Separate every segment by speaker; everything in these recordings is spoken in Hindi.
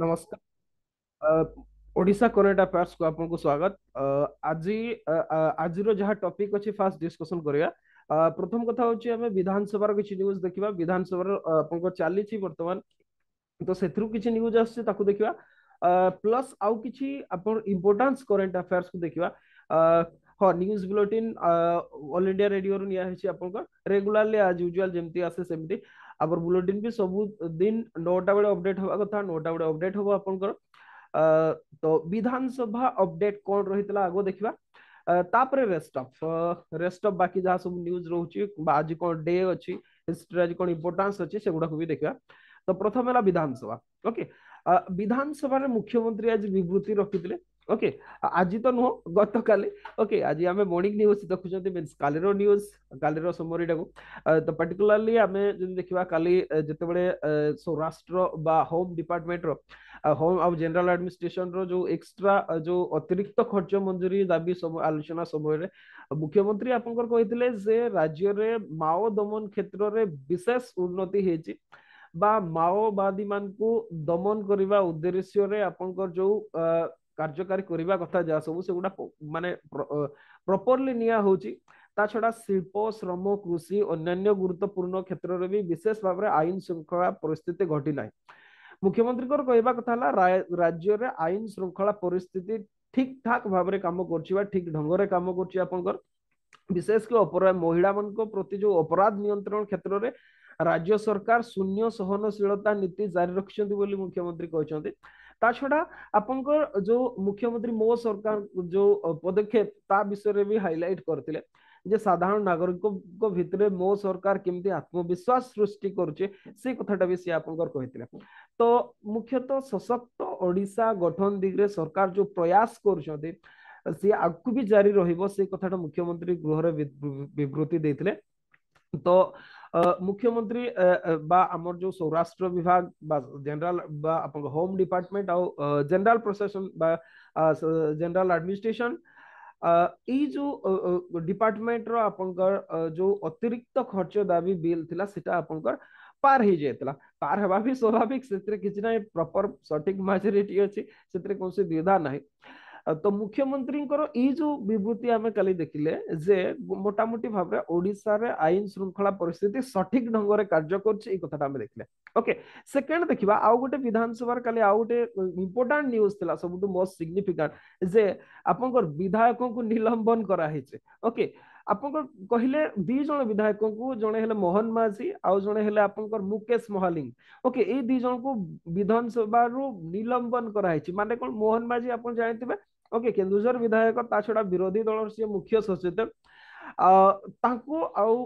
Speaker 1: नमस्कार पार्ट्स को आपन को स्वागत आज आज जहाँ टॉपिक अच्छे फास्ट डिस्कशन करिया प्रथम कथा हूँ आम विधानसभा किसी न्यूज देखा विधानसभा चली बर्तमान तो से किसी न्यूज आ देखा प्लस आउ कि इम्पोर्टा करेन्ट आफेयर्स को देखा हाँ news bulletin all India radio रु निया हेसी बुलेटिन भी सब दिन 9टा बडे अपडेट होबा कथा 9टा बडे अपडेट होबा आपनकर तो विधानसभा अपडेट कोन रहितला आगो देखिबा सब आज कोन डे अछि तो प्रथम हला विधानसभा मुख्यमंत्री आज विवृति रखितले ଓକେ ଆଜି ତ ନୁହଁ ଗତକାଲି ଓକେ ଆଜି ଆମେ ମର୍ଣ୍ଣିଂ ନ୍ୟୁଜ୍ ଦେଖୁଛନ୍ତି ମିନ୍ସ କାଲିର ନ୍ୟୁଜ୍ କାଲିର ସମରୀଟାକୁ ତ ପାର୍ଟିକୁଲାରଲି ଆମେ ଯଦି ଦେଖିବା କାଲି ଯେତେବେଳେ ସ୍ୱରାଷ୍ଟ୍ର ବା ହୋମ୍ ଡିପାର୍ଟମେଣ୍ଟର ହୋମ୍ ଆଉ ଜେନେରାଲ ଆଡମିନିଷ୍ଟ୍ରେସନର ଯୋଉ ଏକ୍ସଟ୍ରା ଯୋଉ ଅତିରିକ୍ତ ଖର୍ଚ୍ଚ ମଞ୍ଜୁରୀ ଦାବି ଆଲୋଚନା ସମୟରେ ମୁଖ୍ୟମନ୍ତ୍ରୀ ଆପଣଙ୍କର କହିଥିଲେ ଯେ ରାଜ୍ୟରେ ମାଓ ଦମନ କ୍ଷେତ୍ରରେ ବିଶେଷ ଉନ୍ନତି ହେଇଛି ବା ମାଓବାଦୀମାନଙ୍କୁ ଦମନ କରିବା ଉଦ୍ଦେଶ୍ୟରେ ଆପଣଙ୍କର ଯୋଉ କାର୍ଯ୍ୟକାରୀ କରିବା କଥା ଯାହା ସବୁ ସେଗୁଡ଼ା ମାନେ ପ୍ରପରଲି ନିଆ ହଉଛି ତା ଛଡା ଶିଳ୍ପ ଶ୍ରମ କୃଷି ଅନ୍ୟାନ୍ୟ ଗୁରୁତ୍ୱପୂର୍ଣ୍ଣ କ୍ଷେତ୍ରରେ ବି ବିଶେଷ ଭାବରେ ଆଇନ ଶୃଙ୍ଖଳା ପରିସ୍ଥିତି ଘଟିନାହିଁ ମୁଖ୍ୟମନ୍ତ୍ରୀଙ୍କର କହିବା କଥା ହେଲା ରାଜ୍ୟରେ ଆଇନ ଶୃଙ୍ଖଳା ପରିସ୍ଥିତି ଠିକ ଠାକ ଭାବରେ କାମ କରୁଛି ବା ଠିକ ଢଙ୍ଗରେ କାମ କରୁଛି ଆପଣଙ୍କର ବିଶେଷ କରି ଅପରାଧ ମହିଳାମାନଙ୍କ ପ୍ରତି ଯୋଉ ଅପରାଧ ନିୟନ୍ତ୍ରଣ କ୍ଷେତ୍ରରେ ରାଜ୍ୟ ସରକାର ଶୂନ୍ୟ ସହନଶୀଳତା ନୀତି ଜାରି ରଖିଛନ୍ତି ବୋଲି ମୁଖ୍ୟମନ୍ତ୍ରୀ କହିଛନ୍ତି जो मुख्यमंत्री मो सरकार जो पदक्षेप हाइलाइट करते जे साधारण नागरिक को भितरे मो सरकार किमती आत्मविश्वास सृष्टि करुचे से कथाटा भी सी आपले तो मुख्यतः सशक्त ओडा गठन दिग्वे सरकार जो प्रयास कर जारी रही कथा मुख्यमंत्री गृह बृति दे तो मुख्यमंत्री बामर जो सौराष्ट्र विभाग जनरल होम डिपार्टमेंट आ जनरल प्रशासन जनरल एडमिनिस्ट्रेशन जो डिपार्टमेंट रपंकर जो अतिरिक्त खर्च दाबी बिल थिला सेटा आपंकर पार हो जाता पार हवा भी स्वाभाविक से किसी ना प्रपर सठिक मेजोरीटी अच्छी से कौन द्विधा नहीं ତ ମୁଖ୍ୟମନ୍ତ୍ରୀଙ୍କର ଏଇ ଯୋଉ ବିବୃତ୍ତି ଆମେ କାଲି ଦେଖିଲେ ଯେ ମୋଟାମୋଟି ଭାବରେ ଓଡିଶାରେ ଆଇନ ଶୃଙ୍ଖଳା ପରିସ୍ଥିତି ସଠିକ ଢଙ୍ଗରେ କାର୍ଯ୍ୟ କରୁଛି ଏଇ କଥାଟା ଆମେ ଦେଖିଲେ ଓକେ ସେକେଣ୍ଡ ଦେଖିବା ଆଉ ଗୋଟେ ବିଧାନସଭାରେ କାଲି ଆଉ ଗୋଟେ ଇମ୍ପୋର୍ଟାଣ୍ଟ ନ୍ୟୁଜ ଥିଲା ସବୁଠୁ ମୋଷ୍ଟ ସିଗ୍ନିଫିକାଣ୍ଟ ଯେ ଆପଣଙ୍କର ବିଧାୟକଙ୍କୁ ନିଲମ୍ବନ କରାହେଇଛି ଓକେ ଆପଣଙ୍କର କହିଲେ ଦି ଜଣ ବିଧାୟକଙ୍କୁ ଜଣେ ହେଲେ ମୋହନ ମାଝୀ ଆଉ ଜଣେ ହେଲେ ଆପଣଙ୍କର ମୁକେଶ ମହାଲିଂ ଓକେ ଏଇ ଦି ଜଣଙ୍କୁ ବିଧାନସଭାରୁ ନିଲମ୍ବନ କରାହେଇଛି ମାନେ କଣ ମୋହନ ମାଝୀ ଆପଣ ଜାଣିଥିବେ ଓକେ କେନ୍ଦୁଝର ବିଧାୟକ ତା ଛଡା ବିରୋଧୀ ଦଳର ସିଏ ମୁଖ୍ୟ ସଚେତକ ତାଙ୍କୁ ଆଉ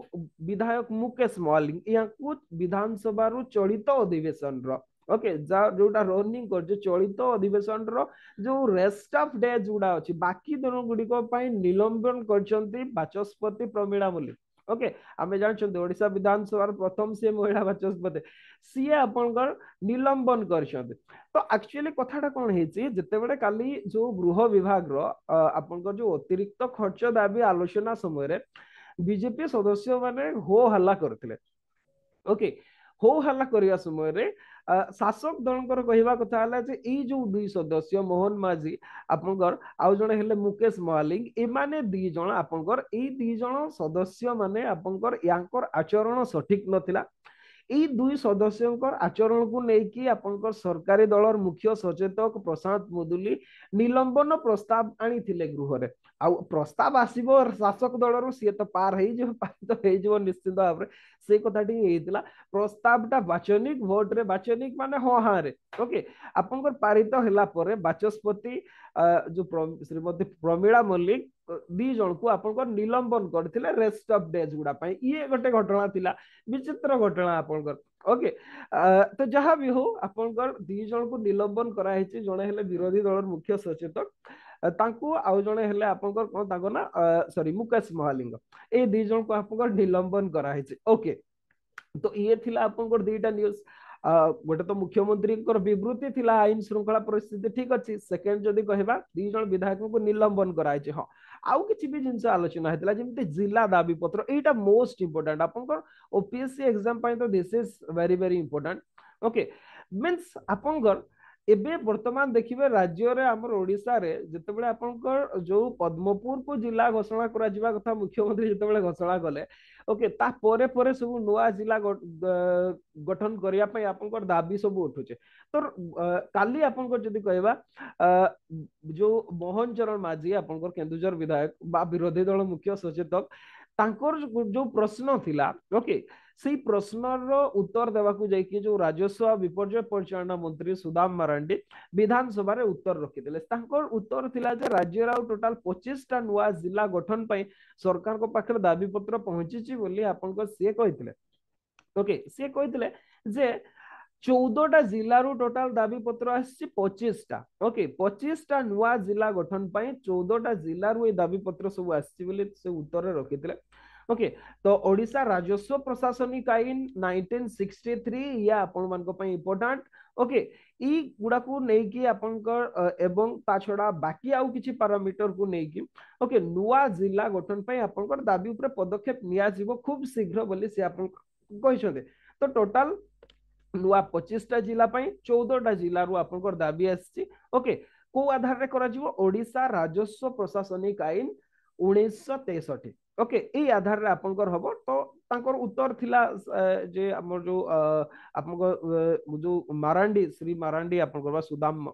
Speaker 1: ବିଧାୟକ ମୁକେଶ ମଲ୍ଲିକ ୟାଙ୍କୁ ବିଧାନସଭାରୁ ଚଳିତ ଅଧିବେଶନର ଓକେ ଯୋଉଟା ରନିଂ କରୁଛି ଚଳିତ ଅଧିବେଶନର ଯୋଉ ରେଷ୍ଟ ଅଫ୍ ଡେ ଯୋଉଟା ଅଛି ବାକି ଦିନ ଗୁଡିକ ପାଇଁ ନିଲମ୍ବନ କରିଛନ୍ତି ବାଚସ୍ପତି ପ୍ରମିଳା ମଲ୍ଲିକ ଓକେ ଆମେ ଜାଣିଛନ୍ତି ଓଡ଼ିଶା ବିଧାନସଭାର ପ୍ରଥମ ସିଏ ମହିଳା ବାଚସ୍ପତି ସିଏ ଆପଣଙ୍କର ନିଲମ୍ବନ କରିଛନ୍ତି ତ ଆକ୍ଚୁଆଲି କଥାଟା କ'ଣ ହେଇଛି ଯେତେବେଳେ କାଲି ଯୋଉ ଗୃହ ବିଭାଗର ଆପଣଙ୍କର ଯୋଉ ଅତିରିକ୍ତ ଖର୍ଚ୍ଚ ଦାବି ଆଲୋଚନା ସମୟରେ ବିଜେପି ସଦସ୍ୟମାନେ ହୋ ହାଲ୍ଲା କରିଥିଲେ ଓକେ ହୋ ହାଲ୍ଲା କରିବା ସମୟରେ ଶାସକ ଦଳଙ୍କର କହିବା କଥା ହେଲା ଯେ ଏଇ ଯୋଉ ଦୁଇ ସଦସ୍ୟ ମୋହନ ମାଝି ଆପଣଙ୍କର ଆଉ ଜଣେ ହେଲେ ମୁକେଶ ମହାଲିଙ୍ଗ ଏମାନେ ଦି ଜଣ ଆପଣଙ୍କର ଏଇ ଦି ଜଣ ସଦସ୍ୟ ମାନେ ଆପଣଙ୍କର ୟାଙ୍କର ଆଚରଣ ସଠିକ ନଥିଲା ଏଇ ଦୁଇ ସଦସ୍ୟଙ୍କର ଆଚରଣକୁ ନେଇକି ଆପଣଙ୍କର ସରକାରୀ ଦଳର ମୁଖ୍ୟ ସଚେତକ ପ୍ରଶାନ୍ତ ମୁଦୁଲି ନିଲମ୍ବନ ପ୍ରସ୍ତାବ ଆଣିଥିଲେ ଗୃହରେ ଆଉ ପ୍ରସ୍ତାବ ଆସିବ ଶାସକ ଦଳରୁ ସିଏ ତ ପାର ହେଇଯିବ ପାରିତ ହେଇଯିବ ନିଶ୍ଚିତ ଭାବରେ ସେଇ କଥାଟି ହେଇଥିଲା ପ୍ରସ୍ତାବଟା ବାଚନିକ ଭୋଟରେ ବାଚନିକ ମାନେ ହଁ ହଁରେ ଓକେ ଆପଣଙ୍କର ପାରିତ ହେଲା ପରେ ବାଚସ୍ପତି ଯୋଉ ଶ୍ରୀମତୀ ପ୍ରମିଳା ମଲ୍ଲିକ दी जन को आप निलंबन करते अफ डेज गुड़ा ये गोटे घटना थी विचित्र घटना आप तो ओके तो जहा भी हो आप दी जन को निलंबन कराई जन विरोधी दल मुख्य सचेतक आउ जन आप सरी मुकेश महालिंग ये दी को आप निलंबन कराई ओके तो ये थी आप दिटा न्यूज ଗୋଟେ ତ ମୁଖ୍ୟମନ୍ତ୍ରୀଙ୍କର ବିବୃତି ଥିଲା ଆଇନ ଶୃଙ୍ଖଳା ପରିସ୍ଥିତି ଠିକ ଅଛି ସେକେଣ୍ଡ ଯଦି କହିବା ଦି ଜଣ ବିଧାୟକଙ୍କୁ ନିଲମ୍ବନ କରାଯାଇଛି ହଁ ଆଉ କିଛି ବି ଜିନିଷ ଆଲୋଚନା ହେଇଥିଲା ଯେମିତି ଜିଲ୍ଲା ଦାବିପତ୍ର ଏଇଟା ମୋଷ୍ଟ ଇମ୍ପୋର୍ଟାଣ୍ଟ ଆପଣଙ୍କର ଓପିଏସସି ଏକ୍ଜାମ ପାଇଁ ତ this is very very important okay means ଆପଣଙ୍କର ଏବେ ବର୍ତ୍ତମାନ ଦେଖିବେ ରାଜ୍ୟରେ ଆମର ଓଡ଼ିଶାରେ ଯେତେବେଳେ ଆପଣଙ୍କର ଯୋଉ ପଦ୍ମପୁରକୁ ଜିଲ୍ଲା ଘୋଷଣା କରାଯିବା କଥା ମୁଖ୍ୟମନ୍ତ୍ରୀ ଯେତେବେଳେ ଘୋଷଣା କଲେ ଓକେ ତା ପରେ ପରେ ସବୁ ନୂଆ ଜିଲ୍ଲା ଗଠନ କରିବା ପାଇଁ ଆପଣଙ୍କର ଦାବି ସବୁ ଉଠୁଛି ତ କାଲି ଆପଣଙ୍କର ଯଦି କହିବା ଯୋଉ ମୋହନ ଚରଣ ମାଝୀ ଆପଣଙ୍କର କେନ୍ଦୁଝର ବିଧାୟକ ବା ବିରୋଧୀ ଦଳ ମୁଖ୍ୟ ସଚେତକ ତାଙ୍କର ଯୋଉ ପ୍ରଶ୍ନ ଥିଲା ଓକେ से प्रश्न रतर देवाक जा राजस्व विपर्य परिचा मंत्री सुदाम मारांडी विधानसभा उत्तर रखी उत्तर थी राज्य टोटाल पचिशा नुआ जिला गठन सरकार दावी पत्र पहुंची सी कही ओके सी कही चौदा जिलूर टोटाल दावी पत्र आचिशा ओके पचिशा नुआ जिला गठन चौदा जिलूर दावी पत्र सब आ उत्तर रखी थे ओके तो ओडिशा राजस्व प्रशासनिक आईन 1963 या मन को पई इंपोर्टेंट ओके ई गुडा को नेई कि को एवं पाछडा बाकी आउ किछि पैरामीटर को नेई कि ओके नुवा जिला गठन पई को दाबी ऊपर पदक्षेप निया जीव खूब शीघ्र बोली से आपन कहिसते तो टोटल नुवा 25 टा जिला पई 14 टा जिला रु को दाबी आछि ओके को आधार रे करा जीव ओडिशा राजस्व प्रशासनिक आईन 1963 ଓକେ ଏଇ ଆଧାରରେ ଆପଣଙ୍କର ହବ ତ ତାଙ୍କର ଉତ୍ତର ଥିଲା ଯେ ଆମର ଯୋଉ ଆପଣଙ୍କ ଯୋଉ ମାରାଣ୍ଡି ଶ୍ରୀ ମାରାଣ୍ଡି ଆପଣଙ୍କର ବା ସୁଦାମ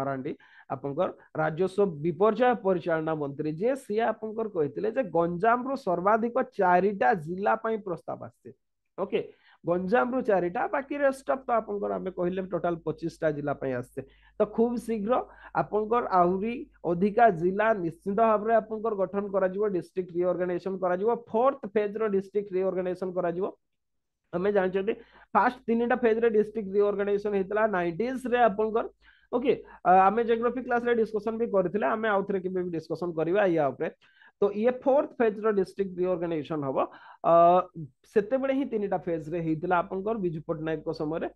Speaker 1: ମାରାଣ୍ଡି ଆପଣଙ୍କର ରାଜସ୍ୱ ବିପର୍ଯ୍ୟୟ ପରିଚାଳନା ମନ୍ତ୍ରୀ ଯେ ସିଏ ଆପଣଙ୍କର କହିଥିଲେ ଯେ ଗଞ୍ଜାମରୁ ସର୍ବାଧିକ ଚାରିଟା ଜିଲ୍ଲା ପାଇଁ ପ୍ରସ୍ତାବ ଆସିଛି ଓକେ ଗଞ୍ଜାମରୁ ଚାରିଟା ବାକି ରେଷ୍ଟ ଅଫ୍ ତ ଆପଣଙ୍କର ଆମେ କହିଲେ ଟୋଟାଲ ପଚିଶଟା ଜିଲ୍ଲା ପାଇଁ ଆସିଛେ ତ ଖୁବ୍ ଶୀଘ୍ର ଆପଣଙ୍କର ଆହୁରି ଅଧିକା ଜିଲ୍ଲା ନିଶ୍ଚିନ୍ତ ଭାବରେ ଆପଣଙ୍କର ଗଠନ କରାଯିବ ଡିଷ୍ଟ୍ରିକ୍ଟ ରିଅର୍ଗାନାଇଜେସନ କରାଯିବ ଫୋର୍ଥ ଫେଜ୍ର ଡିଷ୍ଟ୍ରିକ୍ଟ ରିଅର୍ଗାନାଇଜେସନ କରାଯିବ ଆମେ ଜାଣିଛନ୍ତି ଫାର୍ଷ୍ଟ ତିନିଟା ଫେଜ୍ରେ ଡିଷ୍ଟ୍ରିକ୍ଟ ରିଅର୍ଗାନାଇଜେସନ ହେଇଥିଲା ନାଇଣ୍ଟିଜରେ ଆପଣଙ୍କର ଓକେ ଆମେ ଜିଓଗ୍ରାଫି କ୍ଲାସରେ ଡିସ୍କସନ୍ ବି କରିଥିଲେ ଆମେ ଆଉଥରେ କେବେ ବି ଡିସ୍କସନ୍ କରିବା ୟା ଉପରେ तो ये फोर्थ फेज डिस्ट्रिक्ट रिओर्गानाइजेसन हम ସେତେବେଳେ ହିଁ ତିନିଟା ଫେଜରେ ହେଇଥିଲା ଆପଣଙ୍କର ବିଜୁ ପଟ୍ଟନାୟକଙ୍କ ସମୟରେ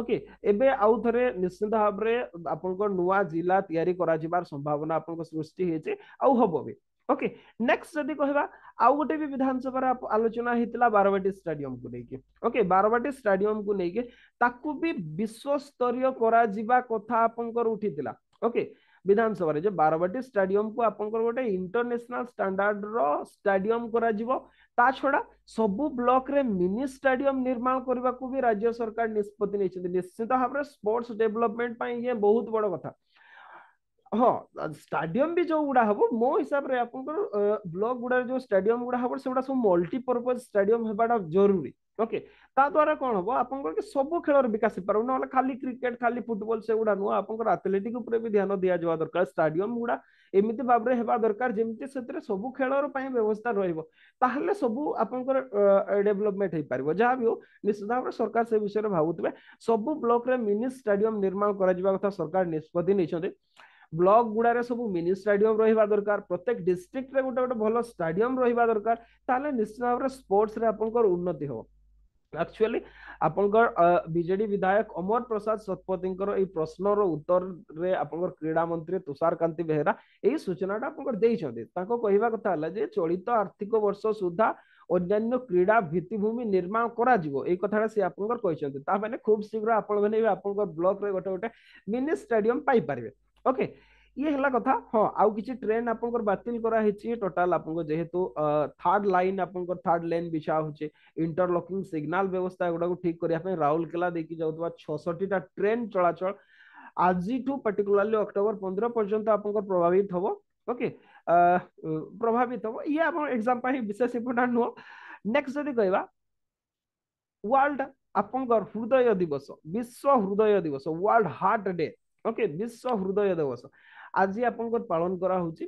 Speaker 1: ଓକେ ଏବେ ଆଉ ଥରେ ନିଶ୍ଚିନ୍ତ ଭାବରେ ଆପଣଙ୍କ ନୂଆ ଜିଲ୍ଲା ତିଆରି କରାଯିବାର ସମ୍ଭାବନା ଆପଣଙ୍କ ସୃଷ୍ଟି ହେଇଛି ଆଉ ହବ ବି ଓକେ ନେକ୍ସଟ ଯଦି କହିବା ଆଉ ଗୋଟେ ବି ବିଧାନସଭାରେ ଆଲୋଚନା ହେଇଥିଲା ବାରବାଟୀ ଷ୍ଟାଡିୟମକୁ ନେଇକି ଓକେ ବାରବାଟୀ ଷ୍ଟାଡିୟମକୁ ନେଇକି ତାକୁ ବି ବିଶ୍ୱସ୍ତରୀୟ କରାଯିବା କଥା ଆପଣଙ୍କର ଉଠିଥିଲା ଓକେ विधानसभा जो बारवाटी स्टेडियम को आप को गोटे इंटरनेशनल स्टैंडर्ड रो स्टेडियम करा जीवो ता छोडा सब ब्लॉक रे मिनी स्टेडियम निर्माण करने को भी राज्य सरकार निष्पत्ति नै छथि निश्चित हाबरे स्पोर्ट्स डेवलपमेंट ये बहुत बडो कथा हाँ स्टेडियम भी जो गुडा हबो मो हिसाब रे आपन ब्लॉक गुडा जो स्टेडियम गुडा हबो सेडा सब मल्टीपर्पस स्टेडियम हेबाडा जरूरी ओके द्वारा कौन हम आप सब खेल विकास ना खाली क्रिकेट खाली फुटबल से गुड़ा नुह आप आथलेटिक ध्यान दि दिजा दरकार स्टाडियम गुड़ा एमती भाव में होगा दरकार जमी सब खेल व्यवस्था रही है रोले सब आप डेभलपमेंट हो पार जहाँ भी हो निश्चित भाव सरकार से विषय में भावुए सब ब्लक मिनी स्टाडियम निर्माण करता सरकार निष्पत्ति ब्लक गुड़ा सब मिनि स्टाडियम रहा दरकार प्रत्येक डिस्ट्रिक्ट गोटे गोटे भल स्टाडियम रहा दरकार निश्चित भाव स्पोर्ट्स आप उन्नति हाँ ଆକ୍ଚୁଆଲି ଆପଣଙ୍କର ବିଜେଡି ବିଧାୟକ ଅମର ପ୍ରସାଦ ଶତପଥୀଙ୍କର ଏଇ ପ୍ରଶ୍ନର ଉତ୍ତରରେ ଆପଣଙ୍କର କ୍ରୀଡ଼ା ମନ୍ତ୍ରୀ ତୁଷାରକାନ୍ତି ବେହେରା ଏହି ସୂଚନାଟା ଆପଣଙ୍କର ଦେଇଛନ୍ତି ତାଙ୍କ କହିବା କଥା ହେଲା ଯେ ଚଳିତ ଆର୍ଥିକ ବର୍ଷ ସୁଦ୍ଧା ଅନ୍ୟାନ୍ୟ କ୍ରୀଡ଼ା ଭିତ୍ତିଭୂମି ନିର୍ମାଣ କରାଯିବ ଏଇ କଥାଟା ସେ ଆପଣଙ୍କର କହିଛନ୍ତି ତା ମାନେ ଖୁବ ଶୀଘ୍ର ଆପଣମାନେ ଆପଣଙ୍କ ବ୍ଲକରେ ଗୋଟେ ଗୋଟେ ମିନି ଷ୍ଟାଡିୟମ ପାଇପାରିବେ ଓକେ ये हला कथा हाँ आउ किसी ट्रेन आपंकर बातिल करा हिची टोटल जेहेतु थर्ड लाइन आपंकर थर्ड लेन बिछा होचे इंटरलॉकिंग सिग्नल व्यवस्था गुडा ठीक करिया पे राहुल किला देखी ट्रेन चलाचल आज ही पर्टिकुलरली अक्टूबर 15 पर्यंत आपंकर प्रभावित हम ओके प्रभावित होबो ये आपन एग्जाम विशेष इंपोर्टेंट नो नेक्स्ट जदी कहबा वर्ल्ड आपंकर हृदय दिवस विश्व हृदय दिवस वर्ल्ड हार्ट डे ओके विश्व हृदय दिवस আজি আপনার পালন করা হচ্ছে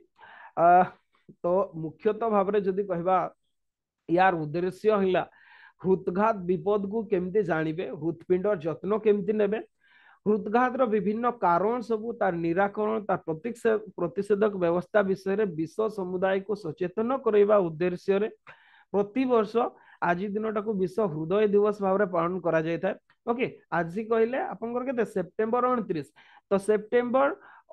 Speaker 1: তো মুখ্যত ভাবে যদি কহবা ইয়ার উদ্দেশ্য হলা হৃদঘাত বিপদ কু কেমতি জাঁবে হৃৎপিণ্ডর যত্ন কেমতি নেবে হৃদঘাতর বিভিন্ন কারণ সবু তার নিরাকরণ তার প্রতিষেধক ব্যবস্থা বিষয়ে বিশ্ব সমুদায়কে সচেতন করাইবা উদ্দেশ্যে প্রতবর্ষ আজ দিনটাকে বিশ্ব হৃদয় দিবস ভাবে পালন করা যাই থাকে ওকে আজ কহিলে আপনার কেতে সেপ্টেম্বর অনত্রিশ তো সেপ্টেম্বর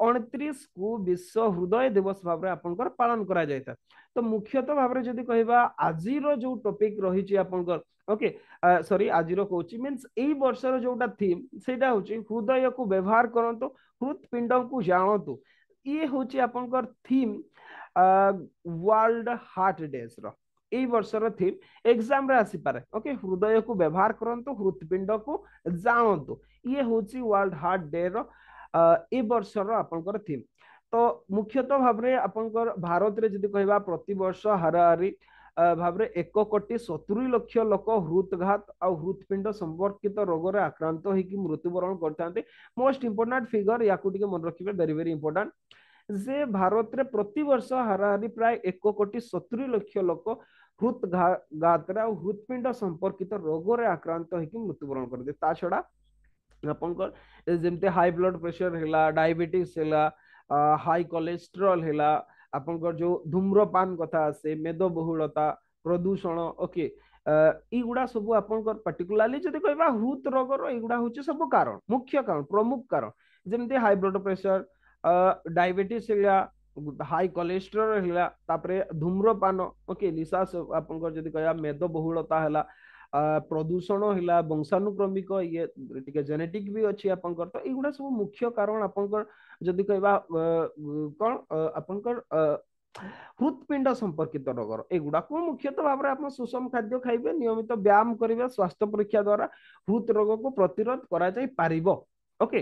Speaker 1: ଅଣତିରିଶକୁ ବିଶ୍ୱ ହୃଦୟ ଦିବସ ଭାବରେ ଆପଣଙ୍କର ପାଳନ କରାଯାଇଥାଏ ତ ମୁଖ୍ୟତଃ ଭାବରେ ଯଦି କହିବା ଆଜିର ଯୋଉ ଟପିକ ରହିଛି ଆପଣଙ୍କର ଓକେ ସରି ଆଜିର କହୁଛି ମିନ୍ସ ଏଇ ବର୍ଷର ଯୋଉଟା ଥିମ୍ ସେଇଟା ହଉଛି ହୃଦୟକୁ ବ୍ୟବହାର କରନ୍ତୁ ହୃତ୍ପିଣ୍ଡକୁ ଜାଣନ୍ତୁ ଇଏ ହଉଛି ଆପଣଙ୍କର ଥିମ୍ ୱାର୍ଲଡ ହାର୍ଟ ଡେଜର ଏଇ ବର୍ଷର ଥିମ୍ ଏକ୍ସାମରେ ଆସିପାରେ ଓକେ ହୃଦୟକୁ ବ୍ୟବହାର କରନ୍ତୁ ହୃତ୍ପିଣ୍ଡକୁ ଜାଣନ୍ତୁ ଇଏ ହଉଛି ୱାର୍ଲଡ ହାର୍ଟ ଡେର थीम तो मुख्यतः भाव भारत कह प्रत हारहारी भाव एक कोटी सतुरी लक्ष लोक हृदघात आतपिंड संपर्कित रोग में आक्रांत तो होती मृत्युबरण करते मोस्ट इंपोर्टाट फिगर या मन रखे भेरी भेरी इंपोर्टां जे भारत में प्रत वर्ष हारहारी प्राय एक कोटी सतुरी लक्ष लोक हृदघात हृदपिंड संपर्कित रोग में आक्रांत तो होती करते छड़ा আপনক যেমতে হাই ব্লাড প্রেসার হিলা ডায়াবেটিস হিলা হাই কোলেস্টেরল হিলা আপনকর যে ধুম্রপান কথা আছে মেদবহুলতা দূষণ ওকে ইগুডা সব আপনকর পার্টিকুলারলি যদি কইবা হুত রোগর ইগুডা হচ্ছে সব কারণ মুখ্য কারণ প্রমুখ কারণ যেমতে হাই ব্লাড প্রেসার ডায়াবেটিস হিলা হাই কোলেস্টেরল হিলা তাপরে ধুম্রপান ওকে নিসা আপনকর যদি গয়া মেদবহুলতা হিলা ପ୍ରଦୂଷଣ ହେଲା ବଂଶାନୁକ୍ରମିକ ଇଏ ଟିକେ ଜେନେଟିକ ବି ଅଛି ଆପଣଙ୍କର ତ ଏଇଗୁଡା ସବୁ ମୁଖ୍ୟ କାରଣ ଆପଣଙ୍କର ଯଦି କହିବା କଣ ଆପଣଙ୍କର ହୃତପିଣ୍ଡ ସମ୍ପର୍କିତ ରୋଗର ଏଗୁଡାକୁ ମୁଖ୍ୟତଃ ଭାବରେ ଆପଣ ସୁଷମ ଖାଦ୍ୟ ଖାଇବେ ନିୟମିତ ବ୍ୟାୟାମ କରିବେ ସ୍ୱାସ୍ଥ୍ୟ ପରୀକ୍ଷା ଦ୍ଵାରା ହୃତ ରୋଗକୁ ପ୍ରତିରୋଧ କରାଯାଇ ପାରିବ ଓକେ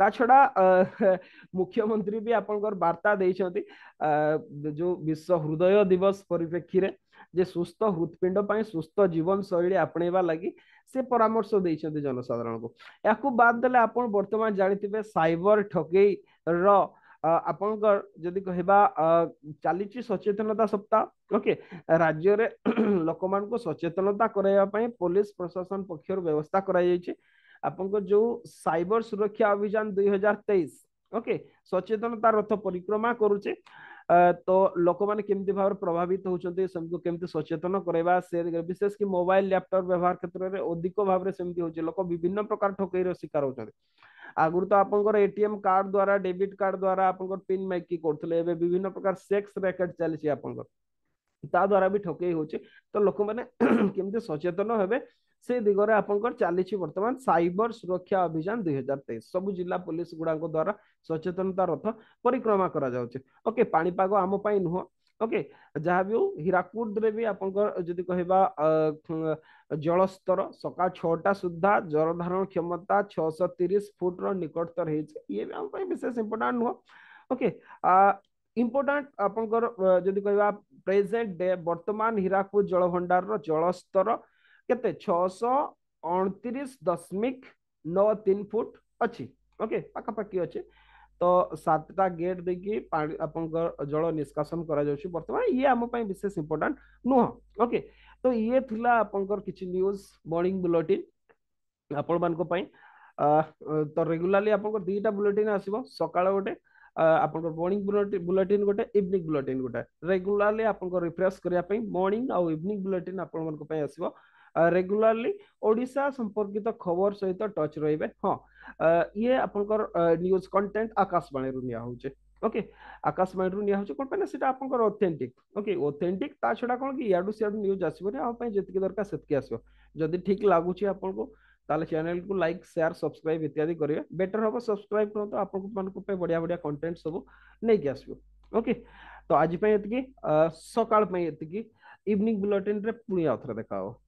Speaker 1: ତା ଛଡା ମୁଖ୍ୟମନ୍ତ୍ରୀ ବି ଆପଣଙ୍କର ବାର୍ତ୍ତା ଦେଇଛନ୍ତି ଯୋଉ ବିଶ୍ୱ ହୃଦୟ ଦିବସ ପରିପ୍ରେକ୍ଷୀରେ ଯେ ସୁସ୍ଥ ହୃତପିଣ୍ଡ ପାଇଁ ସୁସ୍ଥ ଜୀବନଶୈଳୀ ଆପଣେଇବା ଲାଗି ସେ ପରାମର୍ଶ ଦେଇଛନ୍ତି ଜନସାଧାରଣଙ୍କୁ ଏହାକୁ ବାଦ୍ ଦେଲେ ଆପଣ ବର୍ତ୍ତମାନ ଜାଣିଥିବେ ସାଇବର ଠକେଇର ଆପଣଙ୍କ ଯଦି କହିବା ଚାଲିଛି ସଚେତନତା ସପ୍ତାହ ଓକେ ରାଜ୍ୟରେ ଲୋକମାନଙ୍କୁ ସଚେତନତା କରାଇବା ପାଇଁ ପୋଲିସ ପ୍ରଶାସନ ପକ୍ଷରୁ ବ୍ୟବସ୍ଥା କରାଯାଇଛି ଆପଣଙ୍କ ଯୋଉ ସାଇବର ସୁରକ୍ଷା ଅଭିଯାନ ଦୁଇ ହଜାର ତେଇଶ ଓକେ ସଚେତନତା ରଥ ପରିକ୍ରମା କରୁଛେ तो लोक मैंने केमती भाव प्रभावित होती केमी सचेतन करवा विशेषकर मोबाइल लैपटप व्यवहार क्षेत्र में अधिक भाव से लोक विभिन्न प्रकार ठकईर शिकार होते आगु तो आप एटीएम कार्ड द्वारा डेबिट कार्ड द्वारा आप पिन मैकी करते सेक्स रैकेट चलती आप द्वारा भी ठकई हो तो लोक मैंने सचेतन हे ସେ ଦିଗରେ ଆପଣଙ୍କର ଚାଲିଛି ବର୍ତ୍ତମାନ সাইবর ସୁରକ୍ଷା ଅଭିଯାନ দুই হাজার তেইশ সবু জেলা পুলিশ গুড়াঙ্ক দ্বারা সচেতনতা রথ পরিক্রমা করা যাচ্ছে ওকে পাপাগ আম নুহ ওকে ଯାହା ବି ହଉ ହୀରାକୁଦରେ ବି ଆପଣଙ୍କର ଯଦି କହିବା ଜଳସ୍ତର ସକାଳ ଛଅଟା ସୁଦ୍ଧା ଜଳ କ୍ଷମତା ଛଅଶହ ତିରିଶ ଫୁଟର ନିକଟତର ହେଇଛି ଇଏ ବି ଆମ ପାଇଁ ବିଶେଷ ଇମ୍ପୋର୍ଟାଣ୍ଟ ନୁହଁ ଓକେ ଇମ୍ପୋର୍ଟାଣ୍ଟ ଆପଣଙ୍କର ଯଦି କହିବା ପ୍ରେଜେଣ୍ଟ ଡେ ବର୍ତ୍ତମାନ ହୀରାକୁଦ ଜଳଭଣ୍ଡାରର ଜଳସ୍ତର કેતે 638.93 ફૂટ અચી ઓકે પાકા પાકી અચી તો સાતટા ગેટ દેખી પાણી આપણଙ୍କର જଳ નિଷ୍କାସନ କରାଯାଉଛି ବର୍ତ୍ତମାନ ଇଏ ଆମ ପାଇଁ ବିଶେଷ ଇମ୍ପୋର୍ଟାଣ୍ଟ ନୁହଁ ଓକେ ତ ଇଏ ଥିଲା ଆପଣଙ୍କର କିଛି ନ୍ୟୁଜ୍ ମର୍ଣ୍ଣିଂ ବୁଲେଟିନ୍ ଆପଣମାନଙ୍କ ପାଇଁ ତ ରେଗୁଲାରଲି ଆପଣଙ୍କର ଦୁଇଟା ବୁଲେଟିନ୍ ଆସିବ ସକାଳ ଗୋଟେ ଆପଣଙ୍କର ମର୍ଣ୍ଣିଂ ବୁଲେଟିନ୍ ଗୋଟେ ଇଭିନିଂ ବୁଲେଟିନ୍ ଗୋଟେ ରେଗୁଲାରଲି ଆପଣଙ୍କ ରିଫ୍ରେଶ କରିବା ପାଇଁ ମର୍ଣ୍ଣିଂ ଆଉ ଇଭିନିଂ ବୁଲେଟିନ୍ ଆପଣମାନଙ୍କ ପାଇଁ ଆସିବ रेगुलरली ओडिशा संपर्कित खबर सहित टच रहिबे हाँ ये आपनकर न्यूज आकाशवाणी रु निया ओके आकाशवाणी रु निया होचे कोन ओके ओथेटिक छा छडा कि याडु न्यूज आसीबो रे जी दरकार से आसीबो जदी ठीक लागुचे आपनको ताले चैनल को लाइक शेयर सब्सक्राइब इत्यादि करिए बेटर हम सब्सक्राइब करो तो बढ़िया बढ़िया कंटेंट सब नहीं के ओके तो आज पे इवनिंग बुलेटिन रे पुनी आउथरे देखाओ